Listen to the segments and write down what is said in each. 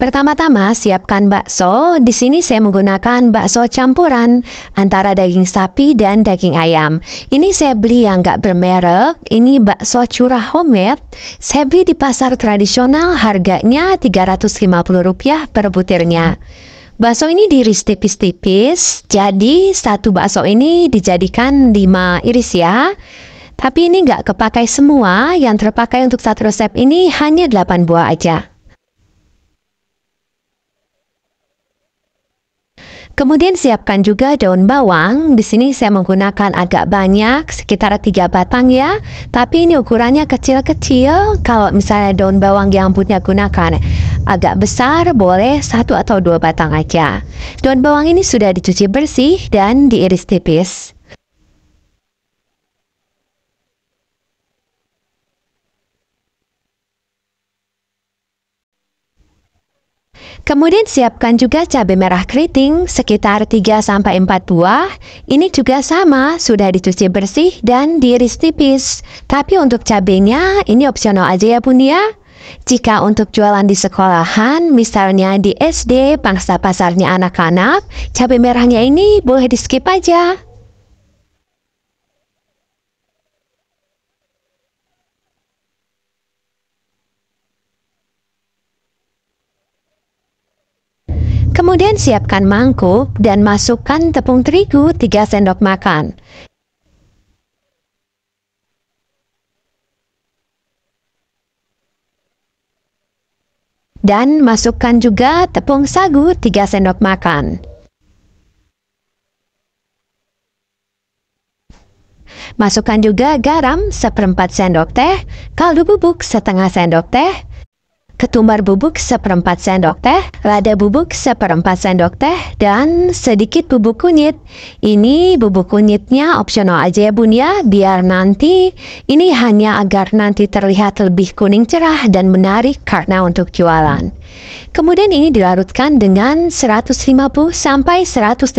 Pertama-tama siapkan bakso. Di sini saya menggunakan bakso campuran antara daging sapi dan daging ayam. Ini saya beli yang gak bermerek. Ini bakso curah homemade. Saya beli di pasar tradisional harganya Rp350 per butirnya. Bakso ini diiris tipis-tipis. Jadi satu bakso ini dijadikan 5 iris ya. Tapi ini gak kepakai semua. Yang terpakai untuk satu resep ini hanya 8 buah aja. Kemudian siapkan juga daun bawang. Di sini saya menggunakan agak banyak, sekitar 3 batang ya. Tapi ini ukurannya kecil-kecil. Kalau misalnya daun bawang yang punya gunakan agak besar, boleh satu atau dua batang aja. Daun bawang ini sudah dicuci bersih dan diiris tipis. Kemudian siapkan juga cabai merah keriting sekitar 3-4 buah. Ini juga sama, sudah dicuci bersih dan diiris tipis. Tapi untuk cabainya, ini opsional aja ya bun ya. Jika untuk jualan di sekolahan, misalnya di SD, pangsa pasarnya anak-anak, cabai merahnya ini boleh di skip aja. Kemudian siapkan mangkuk dan masukkan tepung terigu 3 sendok makan. Dan masukkan juga tepung sagu 3 sendok makan. Masukkan juga garam seperempat sendok teh, kaldu bubuk setengah sendok teh, ketumbar bubuk seperempat sendok teh, lada bubuk seperempat sendok teh, dan sedikit bubuk kunyit. Ini bubuk kunyitnya opsional aja ya bun ya, biar nanti ini hanya agar nanti terlihat lebih kuning cerah dan menarik karena untuk jualan. Kemudian ini dilarutkan dengan 150 sampai 180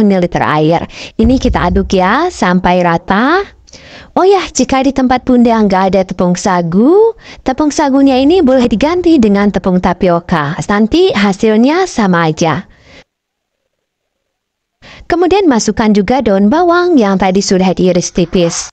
ml air. Ini kita aduk ya sampai rata. Oh ya, jika di tempat bunda nggak ada tepung sagu, tepung sagunya ini boleh diganti dengan tepung tapioka. Nanti hasilnya sama aja. Kemudian masukkan juga daun bawang yang tadi sudah diiris tipis.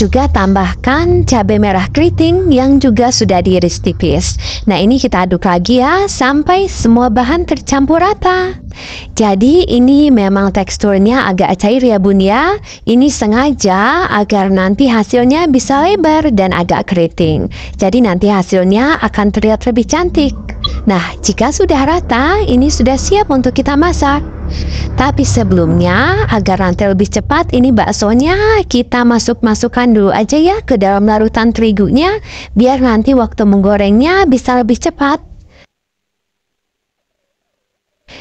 Juga tambahkan cabai merah keriting yang juga sudah diiris tipis. Nah ini kita aduk lagi ya sampai semua bahan tercampur rata. Jadi ini memang teksturnya agak cair ya bun ya. Ini sengaja agar nanti hasilnya bisa lebar dan agak keriting. Jadi nanti hasilnya akan terlihat lebih cantik. Nah, jika sudah rata, ini sudah siap untuk kita masak. Tapi sebelumnya, agar nanti lebih cepat, ini baksonya kita masuk-masukkan dulu aja ya ke dalam larutan terigunya, biar nanti waktu menggorengnya bisa lebih cepat.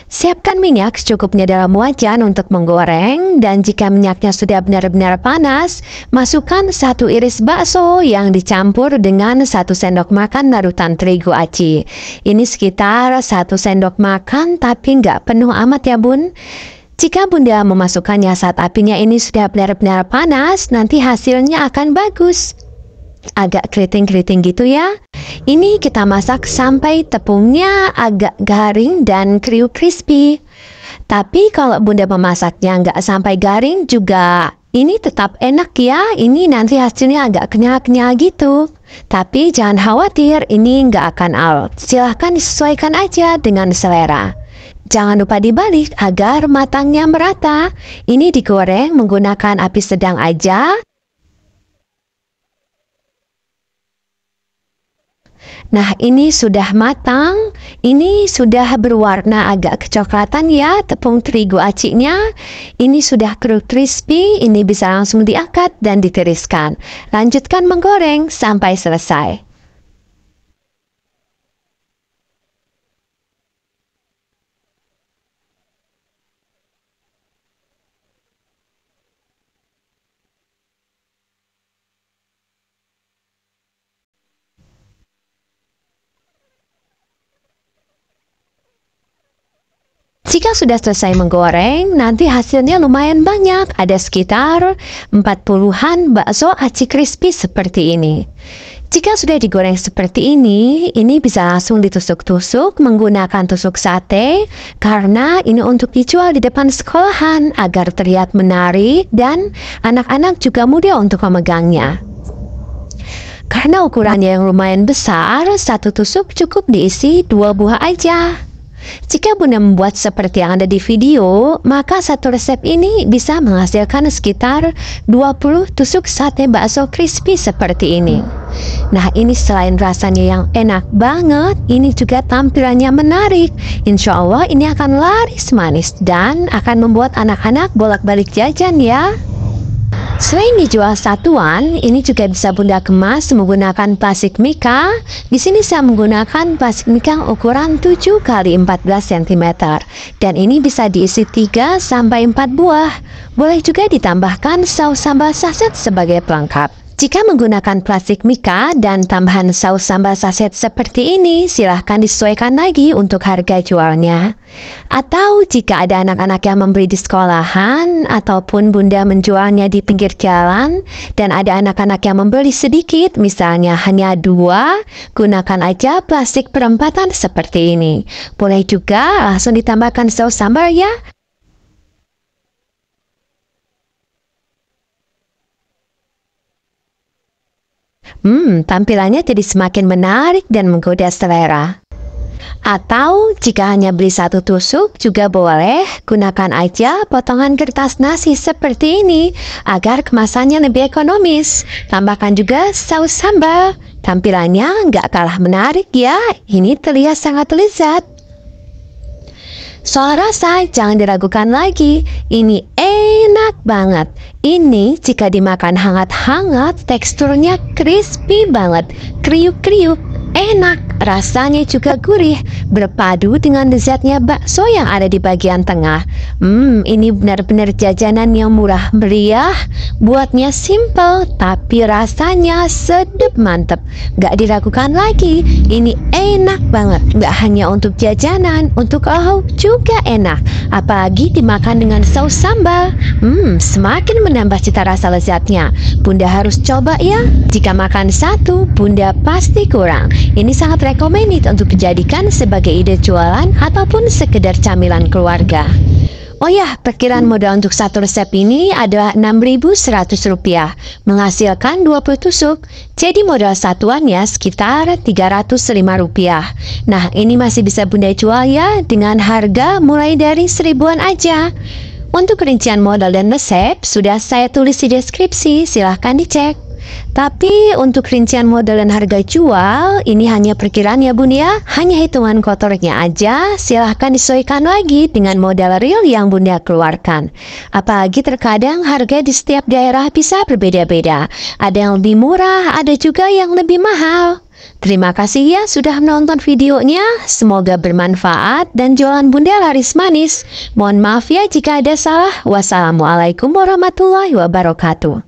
Siapkan minyak secukupnya dalam wajan untuk menggoreng dan jika minyaknya sudah benar-benar panas, masukkan satu iris bakso yang dicampur dengan satu sendok makan larutan terigu aci. Ini sekitar satu sendok makan tapi nggak penuh amat ya bun. Jika bunda memasukkannya saat apinya ini sudah benar-benar panas, nanti hasilnya akan bagus. Agak keriting-keriting gitu ya. Ini kita masak sampai tepungnya agak garing dan kriuk crispy. Tapi kalau bunda memasaknya nggak sampai garing juga ini tetap enak ya, ini nanti hasilnya agak kenyal-kenyal gitu. Tapi jangan khawatir, ini nggak akan out. Silahkan disesuaikan aja dengan selera. Jangan lupa dibalik agar matangnya merata. Ini digoreng menggunakan api sedang aja Nah, ini sudah matang. Ini sudah berwarna agak kecoklatan ya tepung terigu aciknya. Ini sudah keruk crispy, ini bisa langsung diangkat dan ditiriskan. Lanjutkan menggoreng sampai selesai. Jika sudah selesai menggoreng, nanti hasilnya lumayan banyak. Ada sekitar 40-an bakso aci crispy seperti ini. Jika sudah digoreng seperti ini, ini bisa langsung ditusuk-tusuk menggunakan tusuk sate karena ini untuk dijual di depan sekolahan agar terlihat menarik dan anak-anak juga mudah untuk memegangnya. Karena ukurannya yang lumayan besar, satu tusuk cukup diisi dua buah aja. Jika Bunda membuat seperti yang ada di video, maka satu resep ini bisa menghasilkan sekitar 20 tusuk sate bakso crispy seperti ini. Nah, ini selain rasanya yang enak banget, ini juga tampilannya menarik. Insya Allah ini akan laris manis dan akan membuat anak-anak bolak-balik jajan ya. Selain dijual satuan, ini juga bisa bunda kemas menggunakan plastik mika. Di sini saya menggunakan plastik mika ukuran 7 kali 14 cm. Dan ini bisa diisi 3 sampai 4 buah. Boleh juga ditambahkan saus sambal saset sebagai pelengkap. Jika menggunakan plastik mika dan tambahan saus sambal saset seperti ini, silahkan disesuaikan lagi untuk harga jualnya. Atau jika ada anak-anak yang memberi di sekolahan, ataupun bunda menjualnya di pinggir jalan, dan ada anak-anak yang membeli sedikit, misalnya hanya dua, gunakan aja plastik perempatan seperti ini. Boleh juga langsung ditambahkan saus sambal ya. Hmm, tampilannya jadi semakin menarik dan menggoda selera. Atau jika hanya beli satu tusuk juga boleh gunakan aja potongan kertas nasi seperti ini agar kemasannya lebih ekonomis. Tambahkan juga saus sambal. Tampilannya nggak kalah menarik ya. Ini terlihat sangat lezat. Soal rasa jangan diragukan lagi, ini enak banget. Ini jika dimakan hangat-hangat teksturnya crispy banget, kriuk-kriuk. Enak, rasanya juga gurih, berpadu dengan lezatnya bakso yang ada di bagian tengah. Hmm, ini benar-benar jajanan yang murah meriah. Buatnya simple, tapi rasanya sedap mantep. Gak diragukan lagi, ini enak banget. Gak hanya untuk jajanan, untuk oh juga enak. Apalagi dimakan dengan saus sambal. Hmm, semakin menambah cita rasa lezatnya. Bunda harus coba ya. Jika makan satu, Bunda pasti kurang. Ini sangat recommended untuk dijadikan sebagai ide jualan ataupun sekedar camilan keluarga. Oh ya, perkiraan modal untuk satu resep ini adalah Rp6.100, menghasilkan 20 tusuk, jadi modal satuannya sekitar Rp305. Nah, ini masih bisa bunda jual ya dengan harga mulai dari seribuan aja. Untuk rincian modal dan resep, sudah saya tulis di deskripsi, silahkan dicek. Tapi untuk rincian modal dan harga jual, ini hanya perkiraan ya bun ya, hanya hitungan kotornya aja, silahkan disesuaikan lagi dengan modal real yang bunda keluarkan. Apalagi terkadang harga di setiap daerah bisa berbeda-beda, ada yang lebih murah, ada juga yang lebih mahal. Terima kasih ya sudah menonton videonya. Semoga bermanfaat dan jualan bunda laris manis. Mohon maaf ya jika ada salah. Wassalamualaikum warahmatullahi wabarakatuh.